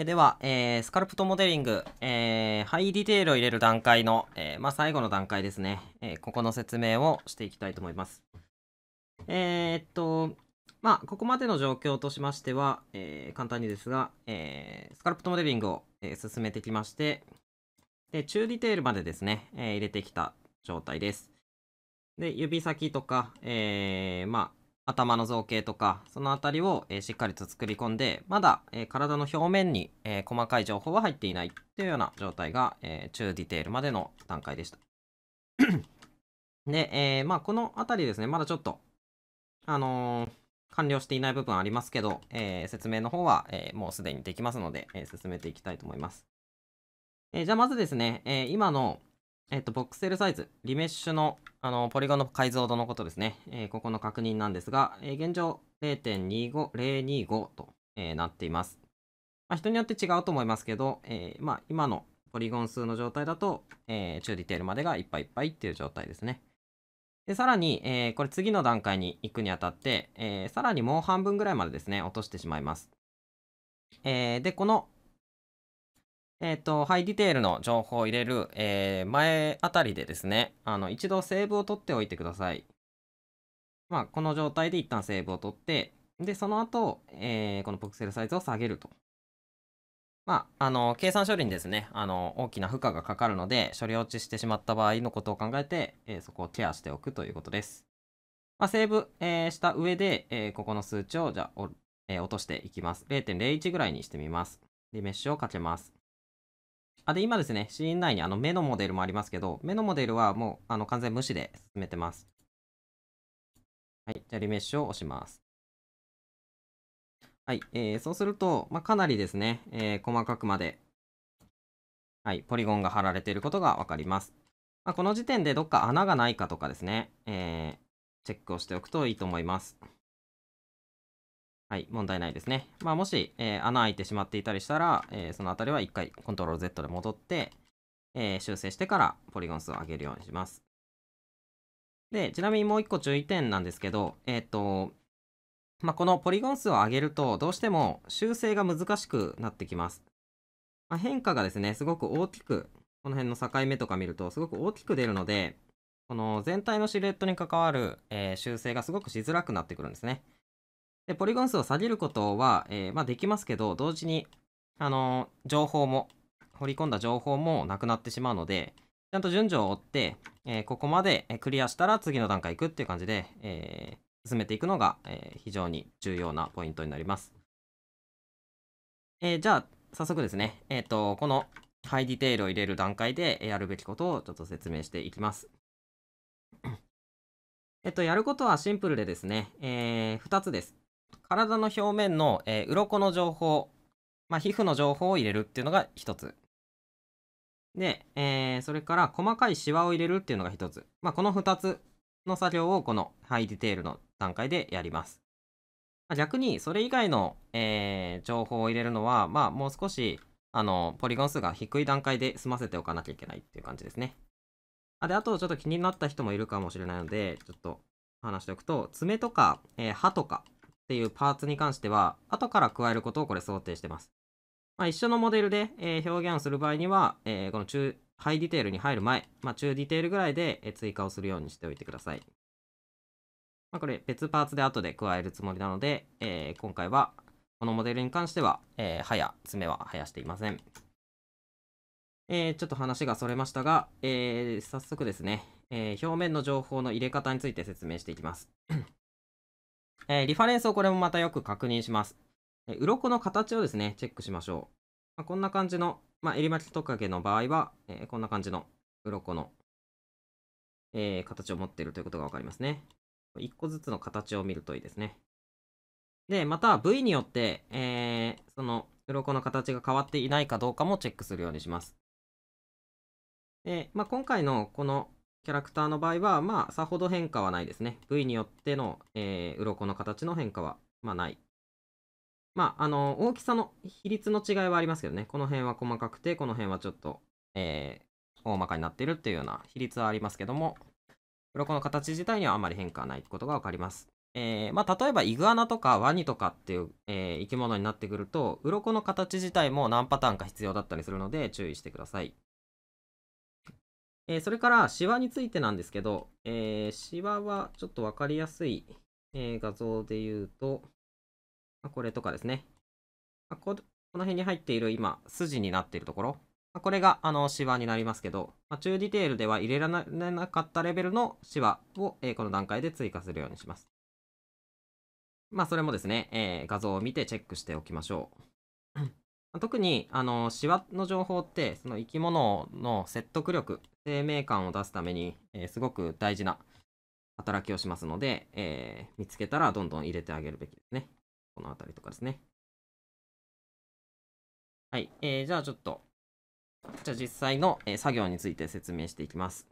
えでは、えー、スカルプトモデリング、えー、ハイディテールを入れる段階の、えー、まあ、最後の段階ですね、えここの説明をしていきたいと思います。えっと、まあ、ここまでの状況としましては、え簡単にですが、えスカルプトモデリングを、え進めてきまして、で、中ディテールまでですね、え入れてきた状態です。で、指先とか、えまあ、頭の造形とか、そのあたりを、えしっかりと作り込んで、まだ、え体の表面に、え細かい情報は入っていないっていうような状態が、え中ディテールまでの段階でした。で、えー、まあ、このあたりですね、まだちょっと、あのー、完了していない部分ありますけど、えー、説明の方は、えもうすでにできますので、え進めていきたいと思います。えじゃあまずですね、え今の、えっと、ボクセルサイズ、リメッシュの、あの、ポリゴンの解像度のことですね。えー、ここの確認なんですが、えー、現状0.25、025と、えー、なっています。まあ、人によって違うと思いますけど、えまあ、今のポリゴン数の状態だと、え中ディテールまでがいっぱいいっぱいっていう状態ですね。で、さらに、えこれ次の段階に行くにあたって、えさらにもう半分ぐらいまでですね、落としてしまいます。えで、この、えっ、ー、と、ハイディテールの情報を入れる、えー、前あたりでですね、あの、一度セーブを取っておいてください。まあ、この状態で一旦セーブを取って、で、その後、えー、このプクセルサイズを下げると。まあ、あの、計算処理にですね、あの、大きな負荷がかかるので、処理落ちしてしまった場合のことを考えて、えー、そこをケアしておくということです。まあ、セーブ、えー、した上で、えー、ここの数値を、じゃあ、え落としていきます。0.01ぐらいにしてみます。で、メッシュをかけます。あ、で、今ですね、c ン内にあの目のモデルもありますけど、目のモデルはもうあの完全無視で進めてます。はい、じゃあリメッシュを押します。はい、えー、そうすると、まあ、かなりですね、えー、細かくまで、はい、ポリゴンが貼られていることがわかります。まあ、この時点でどっか穴がないかとかですね、えー、チェックをしておくといいと思います。はい、問題ないですね。まあ、もし、えー、穴開いてしまっていたりしたら、えー、そのあたりは一回 Ctrl-Z で戻って、えー、修正してからポリゴン数を上げるようにします。で、ちなみにもう一個注意点なんですけど、えっ、と、まあ、このポリゴン数を上げると、どうしても修正が難しくなってきます。まあ、変化がですね、すごく大きく、この辺の境目とか見ると、すごく大きく出るので、この全体のシルエットに関わる、え修正がすごくしづらくなってくるんですね。で、ポリゴン数を下げることは、えー、まあ、できますけど、同時に、あのー、情報も、掘り込んだ情報もなくなってしまうので、ちゃんと順序を追って、えー、ここまでクリアしたら次の段階行くっていう感じで、え進めていくのが、え非常に重要なポイントになります。えじゃあ、早速ですね、えっ、と、このハイディテールを入れる段階でやるべきことをちょっと説明していきます。えっと、やることはシンプルでですね、えー、2つです。体の表面の、えー、鱗の情報、まあ、皮膚の情報を入れるっていうのが一つ。で、えー、それから細かいシワを入れるっていうのが一つ。まあ、この二つの作業をこのハイディテールの段階でやります。まあ、逆にそれ以外の、えー、情報を入れるのは、まあ、もう少しあのポリゴン数が低い段階で済ませておかなきゃいけないっていう感じですね。あであとちょっと気になった人もいるかもしれないので、ちょっと話しておくと、爪とか、えー、歯とか、っていうパーツに関しては、後から加えることをこれ想定してます。まあ、一緒のモデルで、えー、表現する場合には、えー、この中、ハイディテールに入る前、まあ、中ディテールぐらいで、え追加をするようにしておいてください。まあ、これ別パーツで後で加えるつもりなので、えー、今回はこのモデルに関しては、えー、はや、爪は生やしていません。えー、ちょっと話がそれましたが、えー、早速ですね、え表面の情報の入れ方について説明していきます。えー、リファレンスをこれもまたよく確認します。えー、鱗の形をですね、チェックしましょう。まあ、こんな感じの、まあ、リマキトカゲの場合は、えー、こんな感じの鱗の、え形を持っているということがわかりますね。1個ずつの形を見るといいですね。で、また部位によって、えー、その鱗の形が変わっていないかどうかもチェックするようにします。で、まあ、今回のこのキャラクターの場合は、まあ、さほど変化はないですね。部位によっての、えー、鱗の形の変化は、まあ、ない。まあ、あの、大きさの比率の違いはありますけどね、この辺は細かくて、この辺はちょっと、えー、大まかになっているっていうような比率はありますけども、鱗の形自体にはあまり変化はないことがわかります。えー、まあ、例えばイグアナとかワニとかっていう、えー、生き物になってくると、鱗の形自体も何パターンか必要だったりするので注意してください。えー、それから、シワについてなんですけど、えー、シワはちょっとわかりやすい、え画像で言うと、まこれとかですね。まこの辺に入っている今、筋になっているところ。まこれが、あの、シワになりますけど、ま中ディテールでは入れられなかったレベルのシワを、えこの段階で追加するようにします。まあ、それもですね、え画像を見てチェックしておきましょう。特にあのシワの情報ってその生き物の説得力生命感を出すために、えー、すごく大事な働きをしますので、えー、見つけたらどんどん入れてあげるべきですねこの辺りとかですねはい、えー、じゃあちょっとじゃあ実際の、え作業について説明していきます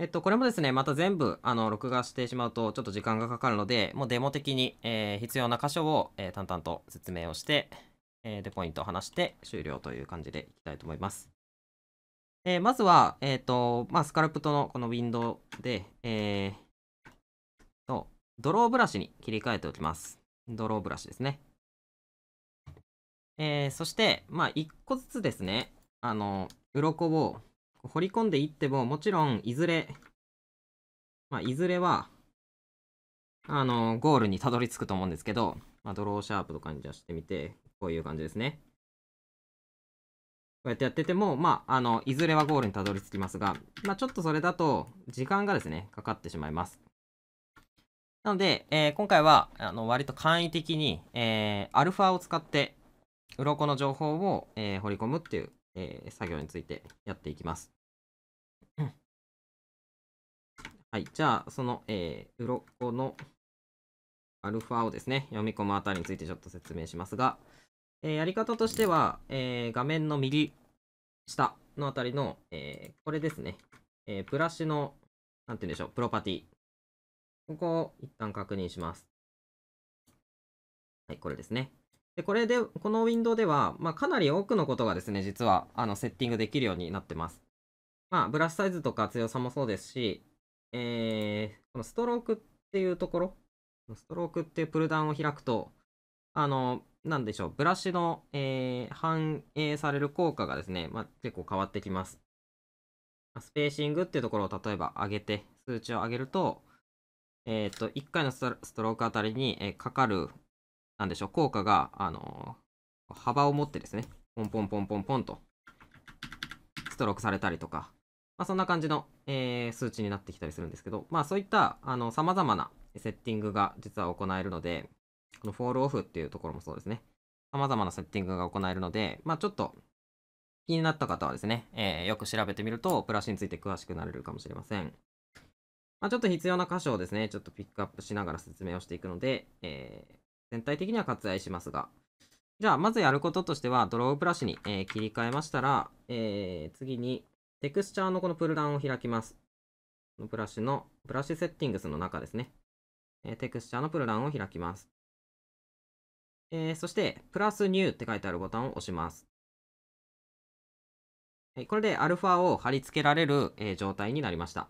えっと、これもですね、また全部、あの、録画してしまうと、ちょっと時間がかかるので、もうデモ的に、えー、必要な箇所を、えー、淡々と説明をして、えー、で、ポイントを話して終了という感じでいきたいと思います。えー、まずは、えっ、ー、と、まあ、スカルプトのこのウィンドウで、えー、と、ドローブラシに切り替えておきます。ドローブラシですね。えー、そして、まあ、一個ずつですね、あの、鱗を掘り込んでいっても、もちろん、いずれ、まあ、いずれは、あの、ゴールにたどり着くと思うんですけど、まあ、ドローシャープとかにじゃしてみて、こういう感じですね。こうやってやってても、まあ、あの、いずれはゴールにたどり着きますが、まあ、ちょっとそれだと、時間がですね、かかってしまいます。なので、えー、今回は、あの、割と簡易的に、えー、アルファを使って、鱗の情報を、えー、掘り込むっていうえー、作業についてやっていきます。はい、じゃあ、その、えー、鱗のアルファをですね、読み込むあたりについてちょっと説明しますが、えー、やり方としては、えー、画面の右下のあたりの、えー、これですね、えブラシの、なんて言うんでしょう、プロパティ。ここを一旦確認します。はい、これですね。でこれで、このウィンドウでは、まあ、かなり多くのことがですね、実は、あの、セッティングできるようになってます。まあ、ブラシサイズとか強さもそうですし、えー、このストロークっていうところ、ストロークっていうプルダウンを開くと、あの、なんでしょう、ブラシの、えー、反映される効果がですね、まあ、結構変わってきます。スペーシングっていうところを例えば上げて、数値を上げると、えっ、ー、と、1回のストロークあたりに、えかかるなんでしょう、効果が、あのー、幅を持ってですね、ポンポンポンポンポンと、ストロークされたりとか、まあ、そんな感じの、えー、数値になってきたりするんですけど、まあそういった、あの、様々なセッティングが実は行えるので、このフォールオフっていうところもそうですね、様々なセッティングが行えるので、まあちょっと、気になった方はですね、えー、よく調べてみると、プラスについて詳しくなれるかもしれません。まあ、ちょっと必要な箇所をですね、ちょっとピックアップしながら説明をしていくので、えー、全体的には割愛しますが。じゃあ、まずやることとしては、ドローブラシに、えー、切り替えましたら、えー、次に、テクスチャーのこのプルダウンを開きます。このブラシの、ブラシセッティングスの中ですね。えー、テクスチャーのプルダウンを開きます。えー、そして、プラスニューって書いてあるボタンを押します。はい、これでアルファを貼り付けられる、えー、状態になりました。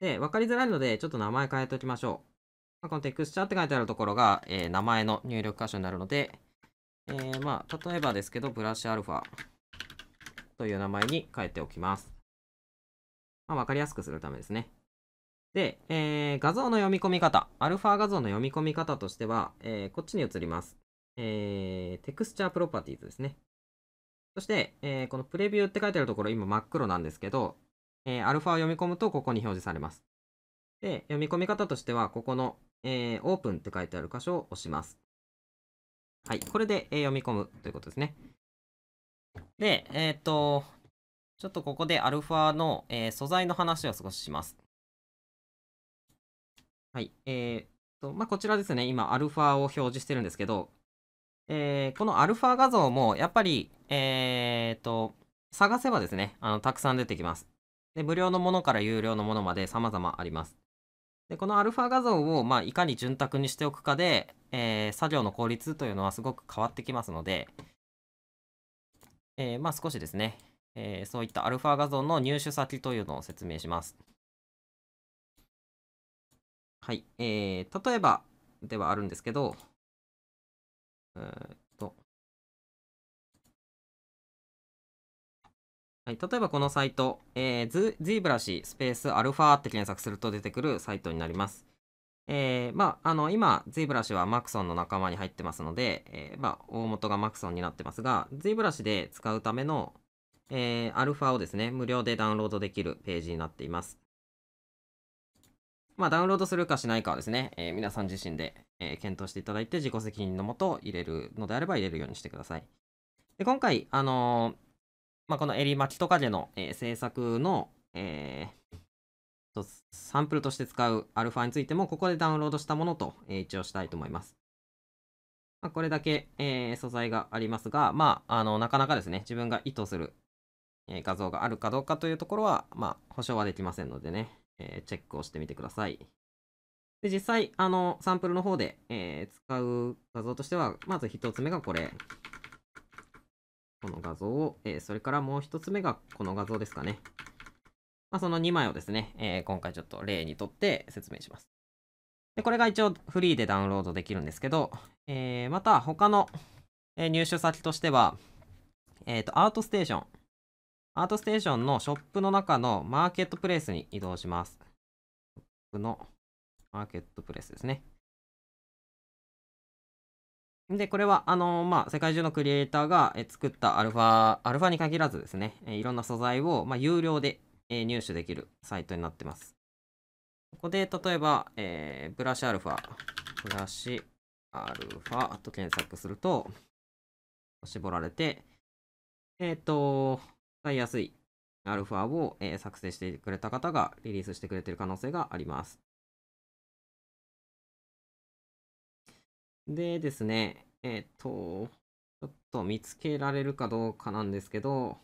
で、わかりづらいので、ちょっと名前変えておきましょう。このテクスチャーって書いてあるところが、えー、名前の入力箇所になるので、えー、まあ、例えばですけど、ブラッシュアルファという名前に変えておきます。まあ、わかりやすくするためですね。で、えー、画像の読み込み方、アルファ画像の読み込み方としては、えー、こっちに移ります。えー、テクスチャープロパティーズですね。そして、えー、このプレビューって書いてあるところ、今真っ黒なんですけど、えー、アルファを読み込むとここに表示されます。で、読み込み方としては、ここの、えー、オープンって書いてある箇所を押します。はい、これで、えー、読み込むということですね。で、えっ、ー、と、ちょっとここでアルファの、えー、素材の話を少しします。はい、えーと、まあ、こちらですね、今、アルファを表示してるんですけど、えー、このアルファ画像も、やっぱり、えーと、探せばですね、あのたくさん出てきます。で、無料のものから有料のものまで様々あります。でこのアルファ画像をまあいかに潤沢にしておくかで、えー、作業の効率というのはすごく変わってきますので、えー、まあ少しですね、えー、そういったアルファ画像の入手先というのを説明します。はい、えー、例えばではあるんですけど、はい、例えばこのサイト、えー、z ブラシスペースアルファって検索すると出てくるサイトになります。えー、まあ、あの、今、z ブラシはマクソンの仲間に入ってますので、えー、まあ、大元がマクソンになってますが、z ブラシで使うための、えー、アルファをですね、無料でダウンロードできるページになっています。まあ、ダウンロードするかしないかはですね、え皆さん自身で、え検討していただいて、自己責任のもと入れるのであれば入れるようにしてください。で今回、あのまあ、このエリマキとかでの、えー、制作の、えー、サンプルとして使うアルファについても、ここでダウンロードしたものと、えー、一応したいと思います。まあ、これだけ、えー、素材がありますが、まあ、あの、なかなかですね、自分が意図する、え画像があるかどうかというところは、まあ、保証はできませんのでね、えチェックをしてみてください。で、実際、あの、サンプルの方で、え使う画像としては、まず1つ目がこれ。この画像を、えー、それからもう一つ目がこの画像ですかね。まあ、その2枚をですね、えー、今回ちょっと例にとって説明します。で、これが一応フリーでダウンロードできるんですけど、えー、また他の入手先としては、えっ、ー、と、アートステーション。アートステーションのショップの中のマーケットプレイスに移動します。ショップのマーケットプレイスですね。で、これは、あのー、まあ、世界中のクリエイターが、え作ったアルファ、アルファに限らずですね、えいろんな素材を、まあ、有料で、え入手できるサイトになってます。ここで、例えば、えー、ブラシアルファ、ブラシアルファと検索すると、絞られて、えっ、ー、と、使いやすいアルファを、え作成してくれた方がリリースしてくれてる可能性があります。でですね、えっ、と、ちょっと見つけられるかどうかなんですけど、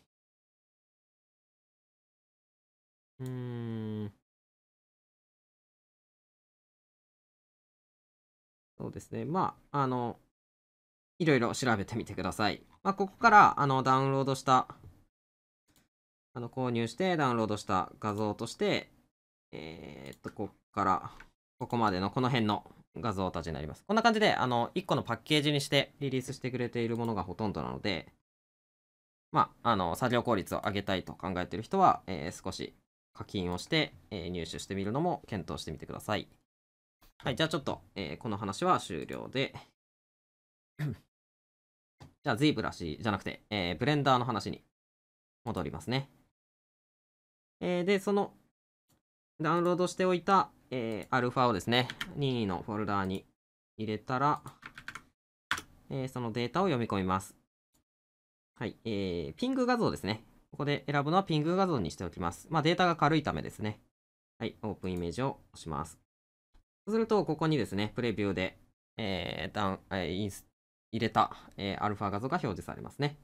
うーん。そうですね。まあ、あの、いろいろ調べてみてください。まあ、ここから、あの、ダウンロードした、あの、購入してダウンロードした画像として、えー、っと、ここから、ここまでのこの辺の画像たちになります。こんな感じで、あの、1個のパッケージにしてリリースしてくれているものがほとんどなので、まあ、あの、作業効率を上げたいと考えている人は、えー、少し課金をして、えー、入手してみるのも検討してみてください。はい、じゃあちょっと、えー、この話は終了で。じゃあ ZBrush じゃなくて、えー、ブレンダーの話に戻りますね。えー、で、そのダウンロードしておいた、えー、アルファをですね、任意のフォルダーに入れたら、えー、そのデータを読み込みます。はい、えー、ピング画像ですね。ここで選ぶのはピング画像にしておきます。まあ、データが軽いためですね。はい、オープンイメージを押します。そうすると、ここにですね、プレビューで、えー、ダウン、えー、インス入れた、えー、アルファ画像が表示されますね。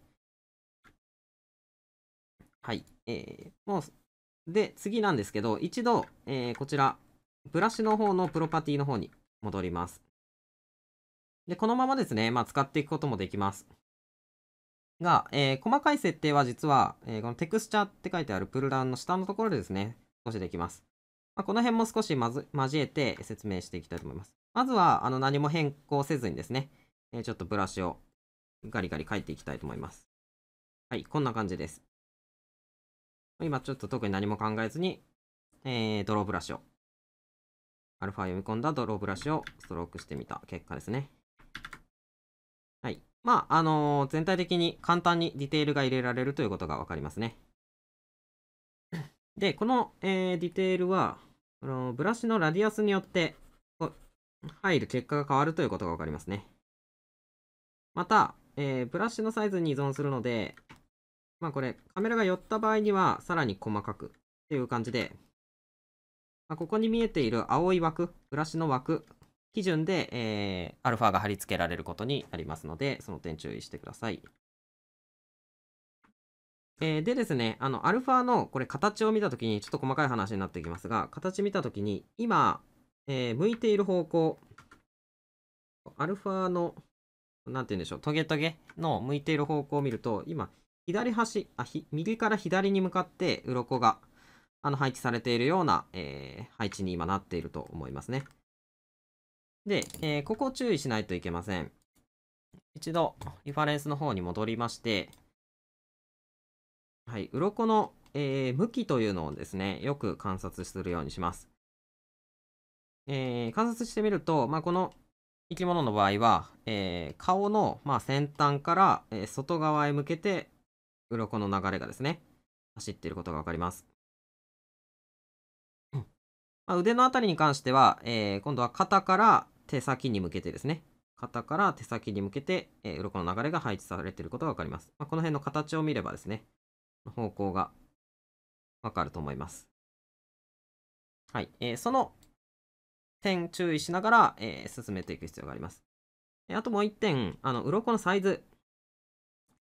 はい。えー、もうで、次なんですけど、一度、えー、こちら、ブラシの方のプロパティの方に戻ります。で、このままですね、まあ、使っていくこともできます。が、えー、細かい設定は実は、えー、このテクスチャーって書いてあるプルダウンの下のところでですね、少しできます。まあ、この辺も少しまず交えて説明していきたいと思います。まずは、あの、何も変更せずにですね、えー、ちょっとブラシをガリガリ書いていきたいと思います。はい、こんな感じです。今ちょっと特に何も考えずに、えー、ドローブラシを、アルファ読み込んだドローブラシをストロークしてみた結果ですね。はい。まあ、あのー、全体的に簡単にディテールが入れられるということがわかりますね。で、この、えー、ディテールは、このブラシのラディアスによって、入る結果が変わるということがわかりますね。また、えー、ブラシのサイズに依存するので、まあこれ、カメラが寄った場合には、さらに細かくっていう感じで、まあ、ここに見えている青い枠、ブラシの枠、基準で、えー、アルファが貼り付けられることになりますので、その点注意してください。えー、でですね、あの、アルファのこれ形を見たときに、ちょっと細かい話になってきますが、形見たときに、今、えー、向いている方向、アルファの、なんて言うんでしょう、トゲトゲの向いている方向を見ると、今、左端、あ、ひ右から左に向かって鱗があの配置されているような、えー、配置に今なっていると思いますね。で、えー、ここを注意しないといけません。一度、リファレンスの方に戻りまして、はい、鱗の、えー、向きというのをですね、よく観察するようにします。えー、観察してみると、まあ、この生き物の場合は、えー、顔の、まあ、先端から、えー、外側へ向けて鱗の流れがですね、走っていることがわかります。まあ、腕のあたりに関しては、えー、今度は肩から手先に向けてですね、肩から手先に向けて、えー、鱗の流れが配置されていることがわかります。まあ、この辺の形を見ればですね、方向がわかると思います。はい、えー、その点注意しながら、えー、進めていく必要があります。あともう1点、あの、鱗のサイズ。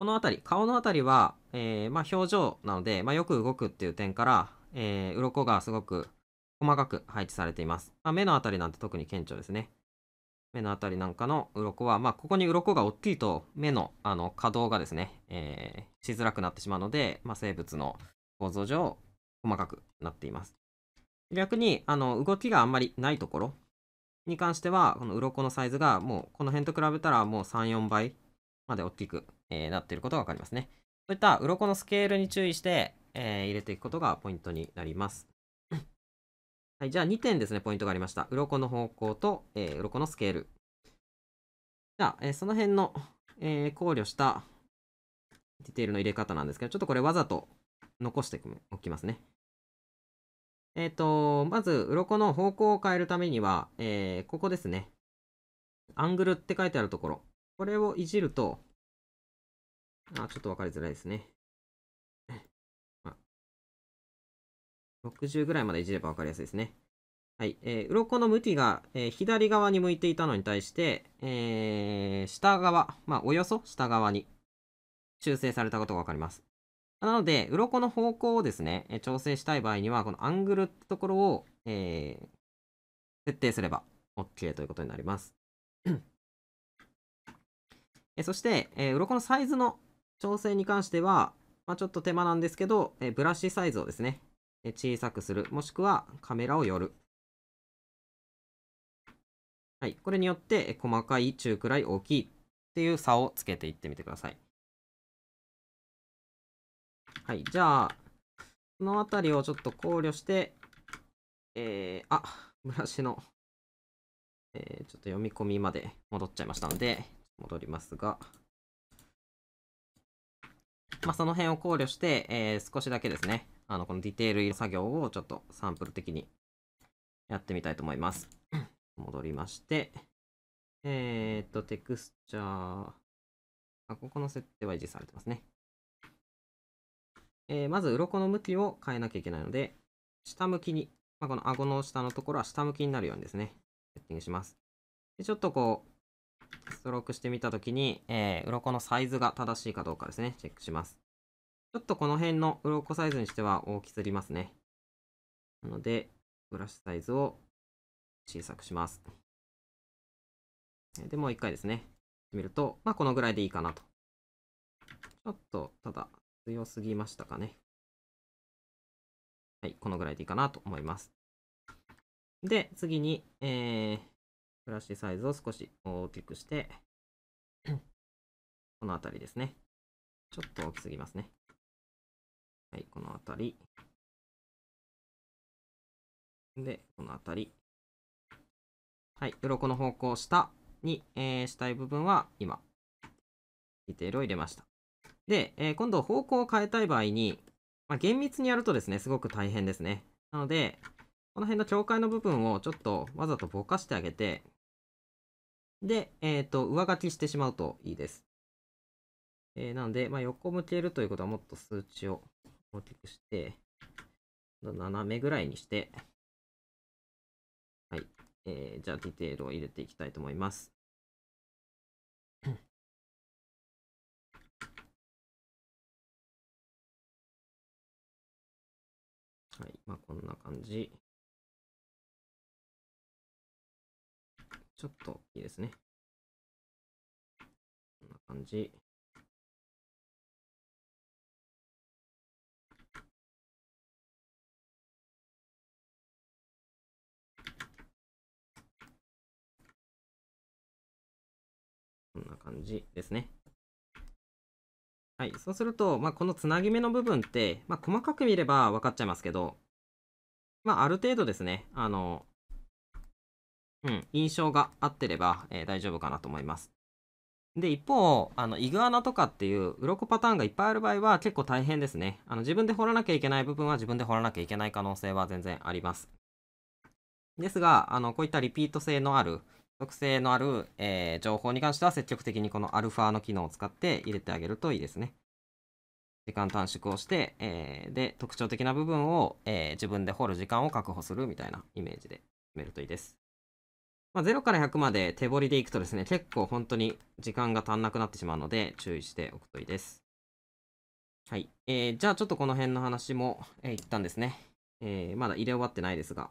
この辺り、顔の辺りは、えー、まあ、表情なので、まあ、よく動くっていう点から、えー、鱗がすごく細かく配置されています。まあ、目の辺りなんて特に顕著ですね。目の辺りなんかの鱗は、まあ、ここに鱗が大きいと目のあの可動がですね、えー、しづらくなってしまうので、まあ、生物の構造上細かくなっています。逆にあの動きがあんまりないところに関してはこの鱗のサイズがもうこの辺と比べたらもう34倍まで大きく、えー、なっていることがわかりますね。そういった鱗のスケールに注意して、えー、入れていくことがポイントになります。はい、じゃあ2点ですね、ポイントがありました。鱗の方向と、えー、鱗のスケール。じゃあ、えー、その辺の、えー、考慮したディテールの入れ方なんですけど、ちょっとこれわざと残しておきますね。えっ、ー、と、まず、鱗の方向を変えるためには、えー、ここですね。アングルって書いてあるところ。これをいじると、あ、ちょっと分かりづらいですね。60 ぐらいまでいじれば分かりやすいですね。はい。えー、鱗の向きが、えー、左側に向いていたのに対して、えー、下側、まあ、およそ下側に修正されたことが分かります。なので、鱗の方向をですね、え調整したい場合には、このアングルってところを、えー、設定すれば OK ということになります。えそして、えー、鱗のサイズの調整に関しては、まあ、ちょっと手間なんですけど、えブラシサイズをですね、え小さくする、もしくはカメラを寄る。はい、これによって、え細かい、中くらい、大きいっていう差をつけていってみてください。はい、じゃあ、この辺りをちょっと考慮して、えー、あ、ブラシの、えー、ちょっと読み込みまで戻っちゃいましたので、戻りますが、まあ、その辺を考慮して、えー、少しだけですね、あの、このディテール作業をちょっとサンプル的にやってみたいと思います。戻りまして、えー、っと、テクスチャー、あ、ここの設定は維持されてますね。えー、まず、鱗の向きを変えなきゃいけないので、下向きに、まあ、この顎の下のところは下向きになるようにですね、セッティングします。でちょっとこう、ストロークしてみたときに、えー、鱗のサイズが正しいかどうかですね、チェックします。ちょっとこの辺の鱗サイズにしては大きすぎますね。なので、ブラシサイズを小さくします。で、もう一回ですね、見ると、まあ、このぐらいでいいかなと。ちょっと、ただ、強すぎましたかね。はい、このぐらいでいいかなと思います。で、次に、えー、プラッシサイズを少し大きくして、この辺りですね。ちょっと大きすぎますね。はい、この辺り。で、この辺り。はい、鱗の方向下に、えー、したい部分は今、ディテールを入れました。で、えー、今度方向を変えたい場合に、まあ、厳密にやるとですね、すごく大変ですね。なので、この辺の境界の部分をちょっとわざとぼかしてあげて、で、えっ、ー、と、上書きしてしまうといいです。えー、なので、まあ、横向けるということはもっと数値を大きくして、斜めぐらいにして、はい。えー、じゃあ、ディテールを入れていきたいと思います。はい。まあ、こんな感じ。ちょっといいですね。こんな感じ。こんな感じですね。はい、そうすると、まあ、このつなぎ目の部分って、まあ、細かく見れば分かっちゃいますけど、まあ、ある程度ですね、あの、うん、印象が合ってれば、えー、大丈夫かなと思います。で、一方、あの、イグアナとかっていう鱗パターンがいっぱいある場合は結構大変ですね。あの、自分で掘らなきゃいけない部分は自分で掘らなきゃいけない可能性は全然あります。ですが、あの、こういったリピート性のある、特性のある、えー、情報に関しては積極的にこのアルファの機能を使って入れてあげるといいですね。時間短縮をして、えー、で、特徴的な部分を、えー、自分で掘る時間を確保するみたいなイメージで決めるといいです。まあ、0から100まで手彫りでいくとですね、結構本当に時間が足んなくなってしまうので、注意しておくといいです。はい。えー、じゃあちょっとこの辺の話も、えー、一旦ですね、えー、まだ入れ終わってないですが、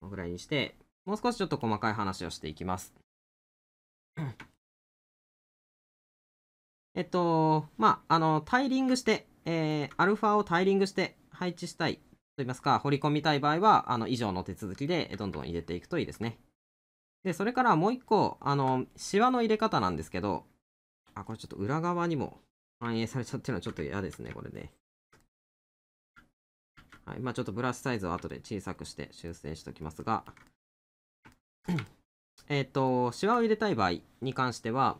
このぐらいにして、もう少しちょっと細かい話をしていきます。えっと、まあ、あの、タイリングして、えー、アルファをタイリングして配置したいと言いますか、彫り込みたい場合は、あの、以上の手続きでどんどん入れていくといいですね。で、それからもう一個、あの、シワの入れ方なんですけど、あ、これちょっと裏側にも反映されちゃってるのはちょっと嫌ですね、これね。はい。まあちょっとブラシサイズを後で小さくして修正しておきますが、えっ、と、シワを入れたい場合に関しては、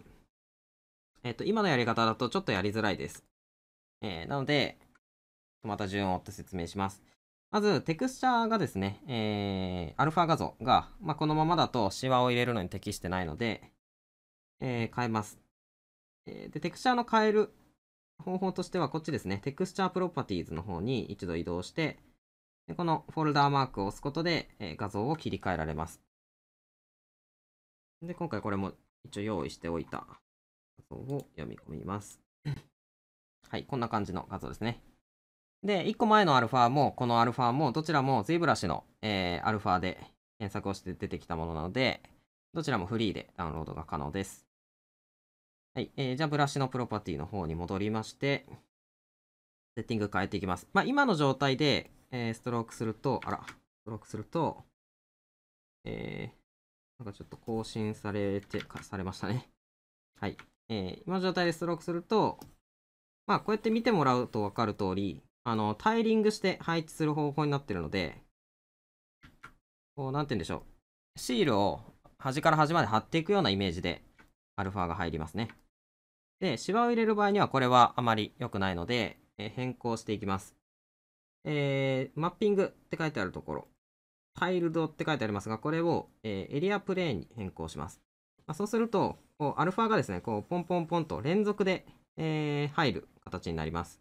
えっ、と、今のやり方だとちょっとやりづらいです。えー、なので、また順を追って説明します。まず、テクスチャーがですね、えー、アルファ画像が、まあ、このままだとシワを入れるのに適してないので、えー、変えます。えー、で、テクスチャーの変える方法としては、こっちですね、テクスチャープロパティーズの方に一度移動して、でこのフォルダーマークを押すことで、え画像を切り替えられます。で、今回これも一応用意しておいた画像を読み込みます。はい、こんな感じの画像ですね。で、1個前のアルファも、このアルファも、どちらもイブラシの、えー、アルファで検索をして出てきたものなので、どちらもフリーでダウンロードが可能です。はい。えー、じゃあ、ブラシのプロパティの方に戻りまして、セッティング変えていきます。まあ、今の状態で、えー、ストロークすると、あら、ストロークすると、えー、なんかちょっと更新されて、かされましたね。はい。えー、今の状態でストロークすると、まあ、こうやって見てもらうとわかる通り、あの、タイリングして配置する方法になってるので、こう、なんて言うんでしょう。シールを端から端まで貼っていくようなイメージで、アルファが入りますね。で、シワを入れる場合にはこれはあまり良くないので、え変更していきます。えー、マッピングって書いてあるところ、タイルドって書いてありますが、これを、えー、エリアプレーンに変更します。まあ、そうすると、アルファがですね、こうポンポンポンと連続で、えー、入る形になります。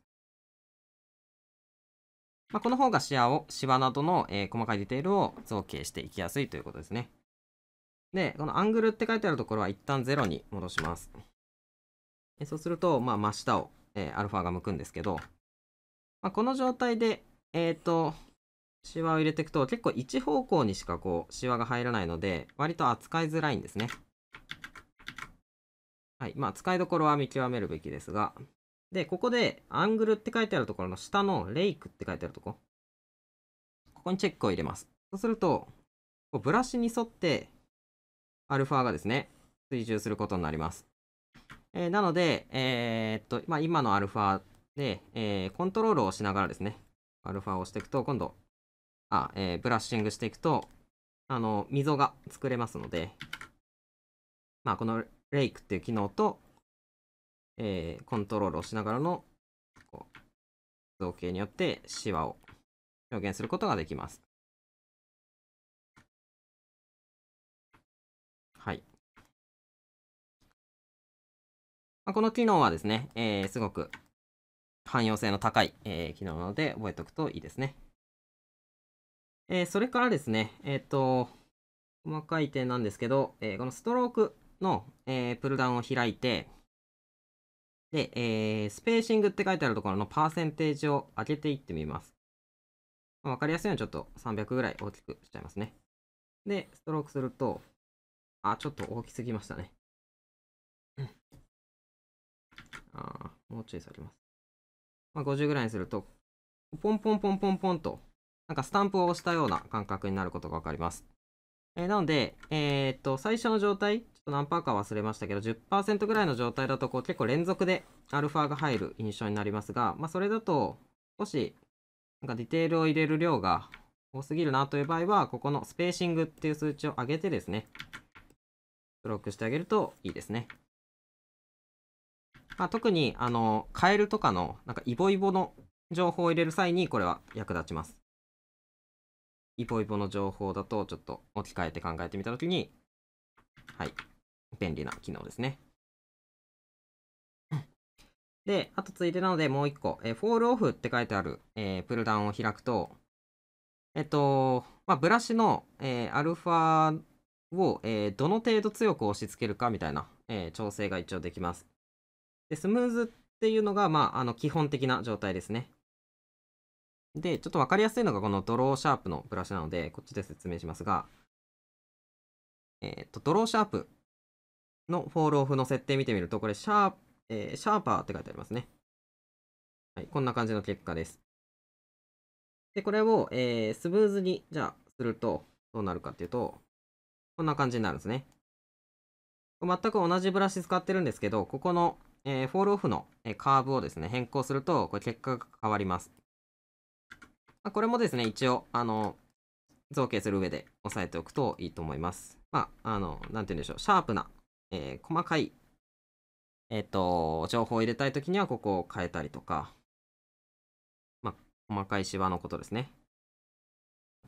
まあ、この方が視野を、シワなどの、えー、細かいディテールを造形していきやすいということですね。で、このアングルって書いてあるところは一旦0に戻します。えそうすると、まあ、真下を、えー、アルファが向くんですけど、まあ、この状態で、えっ、ー、と、シワを入れていくと結構一方向にしかこう、シワが入らないので、割と扱いづらいんですね。はい。まあ、使いどころは見極めるべきですが、で、ここで、アングルって書いてあるところの下のレイクって書いてあるとこ。ここにチェックを入れます。そうすると、こうブラシに沿って、アルファがですね、追従することになります。えー、なので、えー、っと、まあ、今のアルファで、えー、コントロールをしながらですね、アルファを押していくと、今度、あ、えー、ブラッシングしていくと、あの、溝が作れますので、まあ、このレイクっていう機能と、えー、コントロールをしながらの造形によってシワを表現することができます。はい。まあ、この機能はですね、えー、すごく汎用性の高い、えー、機能なので覚えておくといいですね。えー、それからですね、えっ、と、細かい点なんですけど、えー、このストロークの、えー、プルダウンを開いて、で、えー、スペーシングって書いてあるところのパーセンテージを上げていってみます。わ、かりやすいようにちょっと300ぐらい大きくしちゃいますね。で、ストロークすると、あ、ちょっと大きすぎましたね。あもうちょい下げます。まあ、50ぐらいにすると、ポンポンポンポンポンと、なんかスタンプを押したような感覚になることがわかります。えー、なので、えー、っと、最初の状態、何パーか忘れましたけど、10%ぐらいの状態だとこう結構連続でアルファが入る印象になりますが、まあ、それだと少しなんかディテールを入れる量が多すぎるなという場合は、ここのスペーシングっていう数値を上げてですね、ブロックしてあげるといいですね。まあ、特に、あの、カエルとかの、なんかイボイボの情報を入れる際に、これは役立ちます。イボイボの情報だと、ちょっと置き換えて考えてみたときに、はい、便利な機能ですね。で、あとついでなのでもう一個、えー、フォールオフって書いてある、えー、プルダウンを開くと、えっと、まあ、ブラシの、えー、アルファを、えどの程度強く押し付けるかみたいな、え調整が一応できます。で、スムーズっていうのが、まあ、あの基本的な状態ですね。で、ちょっと分かりやすいのがこのドローシャープのブラシなので、こっちで説明しますが、えっと、ドローシャープのフォールオフの設定見てみると、これ、シャープ、えー、シャーパーって書いてありますね。はい、こんな感じの結果です。で、これを、えー、スムーズに、じゃあ、すると、どうなるかっていうと、こんな感じになるんですね。全く同じブラシ使ってるんですけど、ここの、えー、フォールオフの、えカーブをですね、変更すると、これ結果が変わります。まあ、これもですね、一応、あの、造形する上で押さえておくといいと思います。まあ、あの、なんて言うんでしょう、シャープなえー、細かい、えっ、ー、と、情報を入れたいときにはここを変えたりとか、まあ、細かいシワのことですね。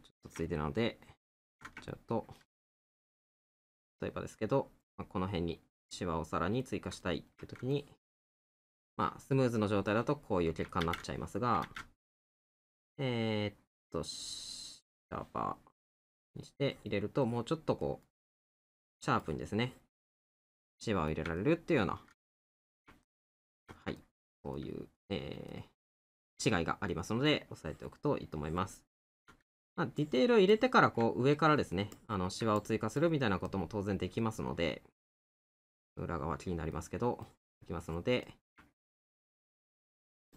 ちょっとついてなので、ちょっと、例えばですけど、まあ、この辺にシワをさらに追加したいってときに、まあ、スムーズの状態だとこういう結果になっちゃいますが、えー、っと、シャーパーにして入れると、もうちょっとこう、シャープにですね、芝を入れられるっていうような、はい、こういう、えー、違いがありますので、押さえておくといいと思います。まあ、ディテールを入れてから、こう、上からですね、あの、シワを追加するみたいなことも当然できますので、裏側気になりますけど、いきますので、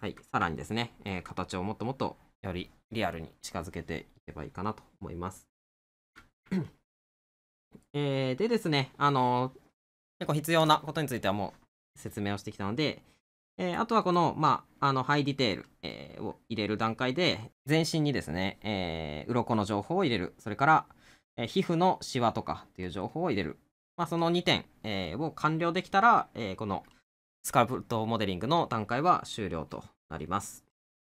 はい、さらにですね、えー、形をもっともっとよりリアルに近づけていけばいいかなと思います。えー、でですね、あのー、結構必要なことについてはもう説明をしてきたので、えー、あとはこの、まあ、あの、ハイディテール、えー、を入れる段階で、全身にですね、えー、鱗の情報を入れる。それから、えー、皮膚のシワとかっていう情報を入れる。まあ、その2点、えー、を完了できたら、えー、このスカルプトモデリングの段階は終了となります。